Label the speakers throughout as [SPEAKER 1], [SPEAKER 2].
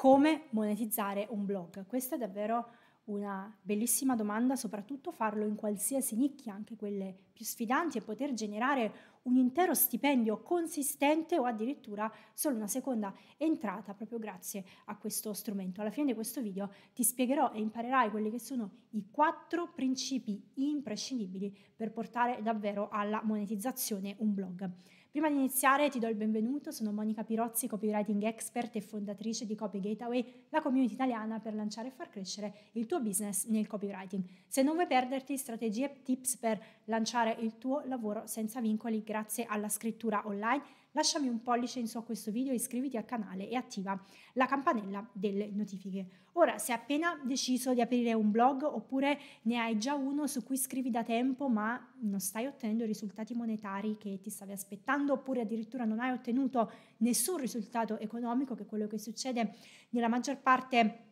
[SPEAKER 1] come monetizzare un blog? Questa è davvero una bellissima domanda, soprattutto farlo in qualsiasi nicchia, anche quelle più sfidanti, e poter generare un intero stipendio consistente o addirittura solo una seconda entrata proprio grazie a questo strumento. Alla fine di questo video ti spiegherò e imparerai quelli che sono i quattro principi imprescindibili per portare davvero alla monetizzazione un blog. Prima di iniziare ti do il benvenuto, sono Monica Pirozzi, copywriting expert e fondatrice di Copy Gateway, la community italiana per lanciare e far crescere il tuo business nel copywriting. Se non vuoi perderti strategie e tips per lanciare il tuo lavoro senza vincoli grazie alla scrittura online, lasciami un pollice in su a questo video, iscriviti al canale e attiva la campanella delle notifiche. Ora, se hai appena deciso di aprire un blog oppure ne hai già uno su cui scrivi da tempo ma non stai ottenendo i risultati monetari che ti stavi aspettando oppure addirittura non hai ottenuto nessun risultato economico, che è quello che succede nella maggior parte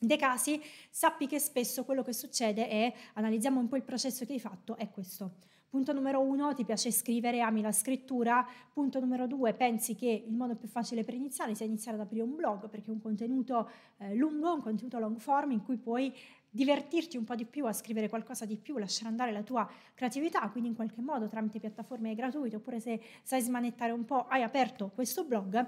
[SPEAKER 1] dei casi, sappi che spesso quello che succede è, analizziamo un po' il processo che hai fatto, è questo. Punto numero uno, ti piace scrivere, ami la scrittura. Punto numero due, pensi che il modo più facile per iniziare sia iniziare ad aprire un blog, perché è un contenuto eh, lungo, un contenuto long form in cui puoi divertirti un po' di più a scrivere qualcosa di più, lasciare andare la tua creatività, quindi in qualche modo tramite piattaforme gratuite, oppure se sai smanettare un po', hai aperto questo blog.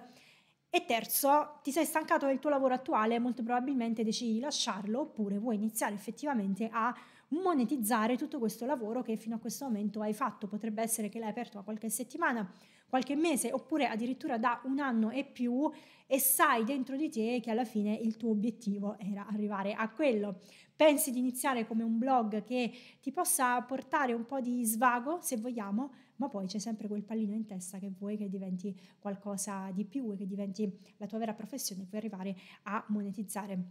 [SPEAKER 1] E terzo, ti sei stancato del tuo lavoro attuale, molto probabilmente decidi di lasciarlo oppure vuoi iniziare effettivamente a monetizzare tutto questo lavoro che fino a questo momento hai fatto. Potrebbe essere che l'hai aperto da qualche settimana, qualche mese oppure addirittura da un anno e più e sai dentro di te che alla fine il tuo obiettivo era arrivare a quello. Pensi di iniziare come un blog che ti possa portare un po' di svago, se vogliamo, ma poi c'è sempre quel pallino in testa che vuoi che diventi qualcosa di più e che diventi la tua vera professione e puoi arrivare a monetizzare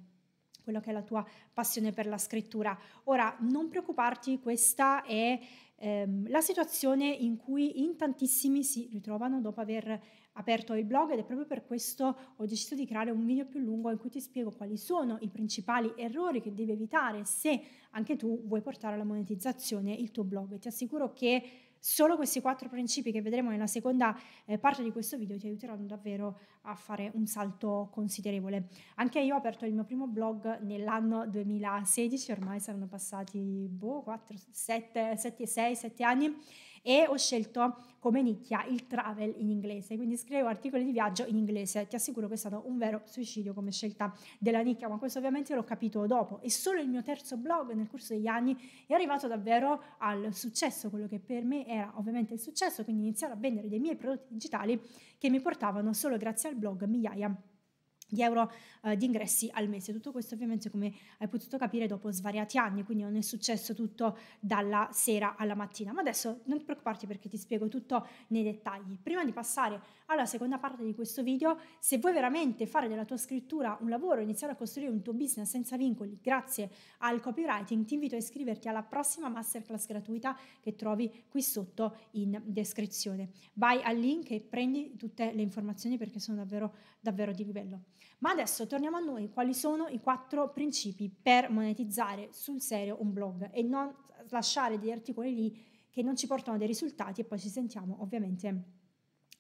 [SPEAKER 1] quello che è la tua passione per la scrittura. Ora, non preoccuparti, questa è ehm, la situazione in cui in tantissimi si ritrovano dopo aver aperto il blog ed è proprio per questo ho deciso di creare un video più lungo in cui ti spiego quali sono i principali errori che devi evitare se anche tu vuoi portare alla monetizzazione il tuo blog. Ti assicuro che Solo questi quattro principi che vedremo nella seconda eh, parte di questo video ti aiuteranno davvero a fare un salto considerevole. Anche io ho aperto il mio primo blog nell'anno 2016, ormai saranno passati boh, 4, 7, 7, 6, 7 anni e ho scelto come nicchia il travel in inglese, quindi scrivo articoli di viaggio in inglese, ti assicuro che è stato un vero suicidio come scelta della nicchia, ma questo ovviamente l'ho capito dopo e solo il mio terzo blog nel corso degli anni è arrivato davvero al successo, quello che per me era ovviamente il successo, quindi iniziare a vendere dei miei prodotti digitali che mi portavano solo grazie al blog migliaia di euro eh, di ingressi al mese. Tutto questo ovviamente come hai potuto capire dopo svariati anni, quindi non è successo tutto dalla sera alla mattina. Ma adesso non preoccuparti perché ti spiego tutto nei dettagli. Prima di passare alla seconda parte di questo video, se vuoi veramente fare della tua scrittura un lavoro, iniziare a costruire un tuo business senza vincoli grazie al copywriting, ti invito a iscriverti alla prossima masterclass gratuita che trovi qui sotto in descrizione. Vai al link e prendi tutte le informazioni perché sono davvero davvero di livello. Ma adesso torniamo a noi, quali sono i quattro principi per monetizzare sul serio un blog e non lasciare degli articoli lì che non ci portano dei risultati e poi ci sentiamo ovviamente,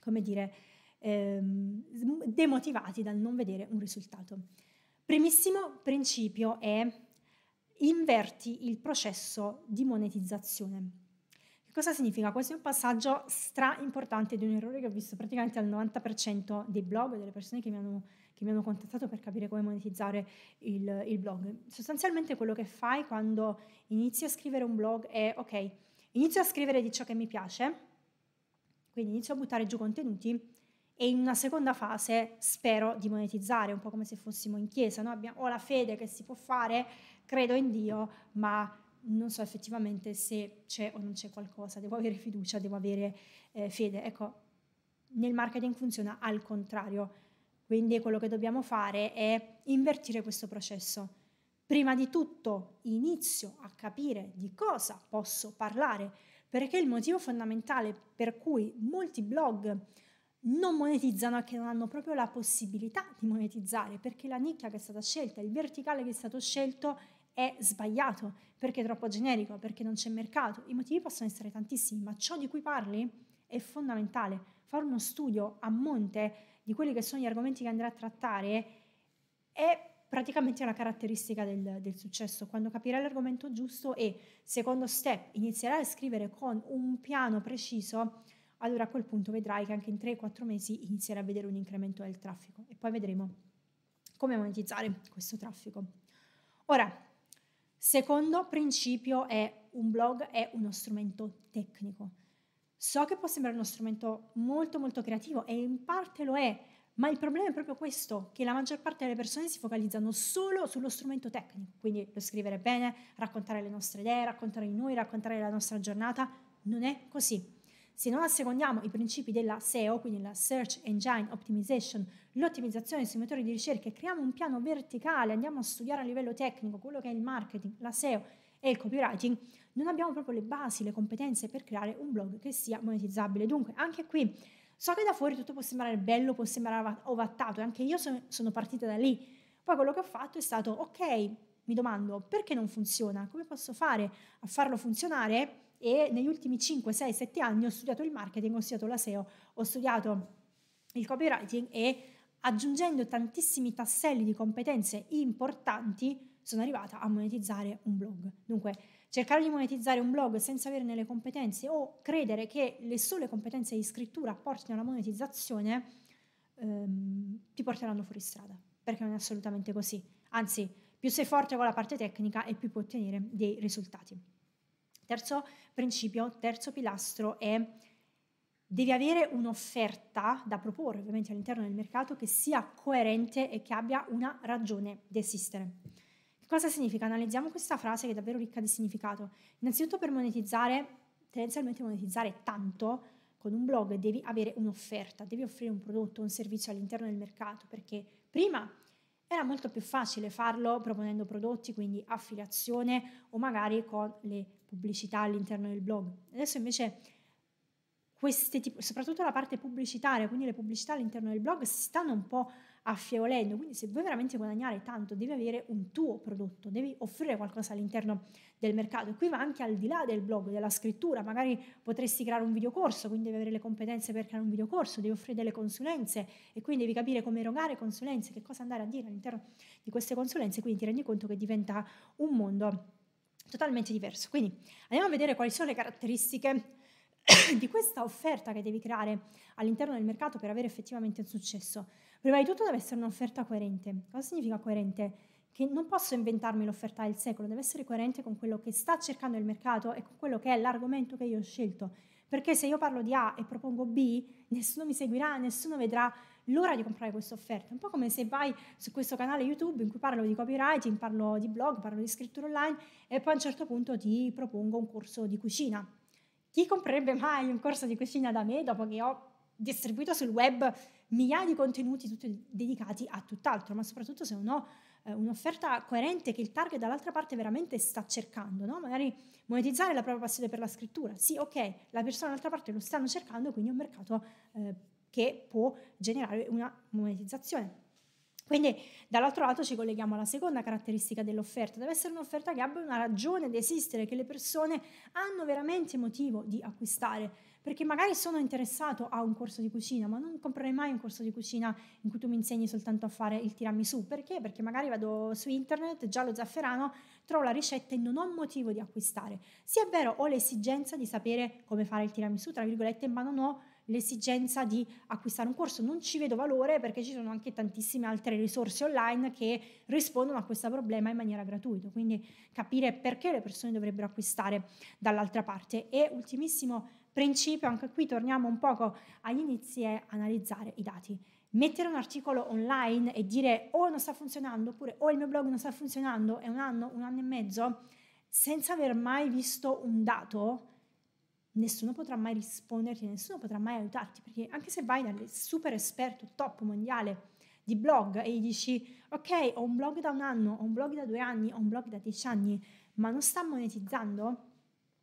[SPEAKER 1] come dire, ehm, demotivati dal non vedere un risultato. Primissimo principio è inverti il processo di monetizzazione. Cosa significa? Questo è un passaggio stra importante di un errore che ho visto praticamente al 90% dei blog, delle persone che mi hanno, che mi hanno contattato per capire come monetizzare il, il blog. Sostanzialmente quello che fai quando inizi a scrivere un blog è ok, inizio a scrivere di ciò che mi piace, quindi inizio a buttare giù contenuti, e in una seconda fase spero di monetizzare, un po' come se fossimo in chiesa, no? Abbiamo, ho la fede che si può fare, credo in Dio, ma non so effettivamente se c'è o non c'è qualcosa, devo avere fiducia, devo avere eh, fede. Ecco, nel marketing funziona al contrario, quindi quello che dobbiamo fare è invertire questo processo. Prima di tutto inizio a capire di cosa posso parlare, perché il motivo fondamentale per cui molti blog non monetizzano è che non hanno proprio la possibilità di monetizzare, perché la nicchia che è stata scelta, il verticale che è stato scelto è sbagliato, perché è troppo generico, perché non c'è mercato. I motivi possono essere tantissimi, ma ciò di cui parli è fondamentale. Fare uno studio a monte di quelli che sono gli argomenti che andrà a trattare è praticamente una caratteristica del, del successo. Quando capirai l'argomento giusto e, secondo step, inizierai a scrivere con un piano preciso, allora a quel punto vedrai che anche in 3-4 mesi inizierai a vedere un incremento del traffico e poi vedremo come monetizzare questo traffico. Ora, Secondo principio è un blog è uno strumento tecnico. So che può sembrare uno strumento molto molto creativo e in parte lo è, ma il problema è proprio questo, che la maggior parte delle persone si focalizzano solo sullo strumento tecnico, quindi lo scrivere bene, raccontare le nostre idee, raccontare di noi, raccontare la nostra giornata, non è così. Se non assecondiamo i principi della SEO, quindi la Search Engine Optimization, l'ottimizzazione sui motori di ricerca e creiamo un piano verticale, andiamo a studiare a livello tecnico quello che è il marketing, la SEO e il copywriting, non abbiamo proprio le basi, le competenze per creare un blog che sia monetizzabile. Dunque, anche qui so che da fuori tutto può sembrare bello, può sembrare ovattato, e anche io sono partita da lì. Poi quello che ho fatto è stato, ok, mi domando perché non funziona, come posso fare a farlo funzionare? e negli ultimi 5, 6, 7 anni ho studiato il marketing, ho studiato la SEO, ho studiato il copywriting e aggiungendo tantissimi tasselli di competenze importanti sono arrivata a monetizzare un blog. Dunque, cercare di monetizzare un blog senza averne le competenze o credere che le sole competenze di scrittura portino alla monetizzazione ehm, ti porteranno fuori strada, perché non è assolutamente così. Anzi, più sei forte con la parte tecnica e più puoi ottenere dei risultati. Terzo principio, terzo pilastro è devi avere un'offerta da proporre ovviamente all'interno del mercato che sia coerente e che abbia una ragione di esistere. Che cosa significa? Analizziamo questa frase che è davvero ricca di significato. Innanzitutto per monetizzare, tendenzialmente monetizzare tanto con un blog devi avere un'offerta, devi offrire un prodotto, un servizio all'interno del mercato perché prima era molto più facile farlo proponendo prodotti, quindi affiliazione o magari con le pubblicità all'interno del blog. Adesso invece queste tipo, soprattutto la parte pubblicitaria, quindi le pubblicità all'interno del blog si stanno un po' affievolendo, quindi se vuoi veramente guadagnare tanto devi avere un tuo prodotto, devi offrire qualcosa all'interno del mercato. E qui va anche al di là del blog, della scrittura, magari potresti creare un videocorso, quindi devi avere le competenze per creare un videocorso, devi offrire delle consulenze e quindi devi capire come erogare consulenze, che cosa andare a dire all'interno di queste consulenze, quindi ti rendi conto che diventa un mondo totalmente diverso. Quindi andiamo a vedere quali sono le caratteristiche di questa offerta che devi creare all'interno del mercato per avere effettivamente un successo. Prima di tutto deve essere un'offerta coerente. Cosa significa coerente? Che non posso inventarmi l'offerta del secolo, deve essere coerente con quello che sta cercando il mercato e con quello che è l'argomento che io ho scelto. Perché se io parlo di A e propongo B, nessuno mi seguirà, nessuno vedrà l'ora di comprare questa offerta. Un po' come se vai su questo canale YouTube in cui parlo di copywriting, parlo di blog, parlo di scrittura online e poi a un certo punto ti propongo un corso di cucina. Chi comprerebbe mai un corso di cucina da me dopo che ho distribuito sul web migliaia di contenuti tutti dedicati a tutt'altro, ma soprattutto se non ho eh, un'offerta coerente che il target dall'altra parte veramente sta cercando, no? magari monetizzare la propria passione per la scrittura. Sì, ok, la persona dall'altra parte lo stanno cercando, quindi è un mercato eh, che può generare una monetizzazione. Quindi dall'altro lato ci colleghiamo alla seconda caratteristica dell'offerta, deve essere un'offerta che abbia una ragione di esistere, che le persone hanno veramente motivo di acquistare, perché magari sono interessato a un corso di cucina, ma non comprerei mai un corso di cucina in cui tu mi insegni soltanto a fare il tiramisù, perché? Perché magari vado su internet, già lo zafferano, trovo la ricetta e non ho motivo di acquistare. Sì è vero, ho l'esigenza di sapere come fare il tiramisù, tra virgolette, ma non ho l'esigenza di acquistare un corso. Non ci vedo valore perché ci sono anche tantissime altre risorse online che rispondono a questo problema in maniera gratuita, quindi capire perché le persone dovrebbero acquistare dall'altra parte. E ultimissimo principio, anche qui torniamo un poco agli inizi, è analizzare i dati mettere un articolo online e dire o oh, non sta funzionando oppure o oh, il mio blog non sta funzionando è un anno, un anno e mezzo, senza aver mai visto un dato nessuno potrà mai risponderti, nessuno potrà mai aiutarti, perché anche se vai dal super esperto top mondiale di blog e gli dici ok ho un blog da un anno, ho un blog da due anni, ho un blog da dieci anni, ma non sta monetizzando,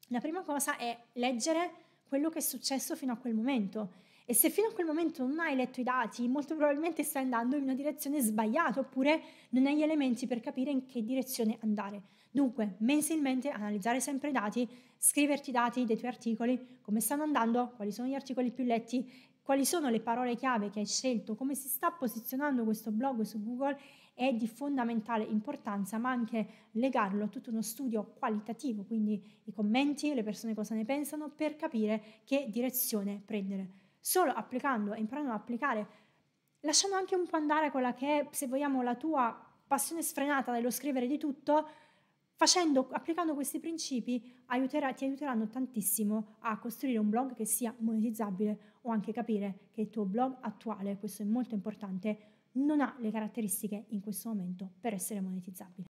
[SPEAKER 1] la prima cosa è leggere quello che è successo fino a quel momento. E se fino a quel momento non hai letto i dati, molto probabilmente stai andando in una direzione sbagliata oppure non hai gli elementi per capire in che direzione andare. Dunque, mensilmente analizzare sempre i dati, scriverti i dati dei tuoi articoli, come stanno andando, quali sono gli articoli più letti, quali sono le parole chiave che hai scelto, come si sta posizionando questo blog su Google è di fondamentale importanza, ma anche legarlo a tutto uno studio qualitativo, quindi i commenti, le persone cosa ne pensano, per capire che direzione prendere. Solo applicando e imparando ad applicare, lasciando anche un po' andare quella che è, se vogliamo, la tua passione sfrenata dello scrivere di tutto, Facendo, applicando questi principi aiuterà, ti aiuteranno tantissimo a costruire un blog che sia monetizzabile o anche capire che il tuo blog attuale, questo è molto importante, non ha le caratteristiche in questo momento per essere monetizzabile.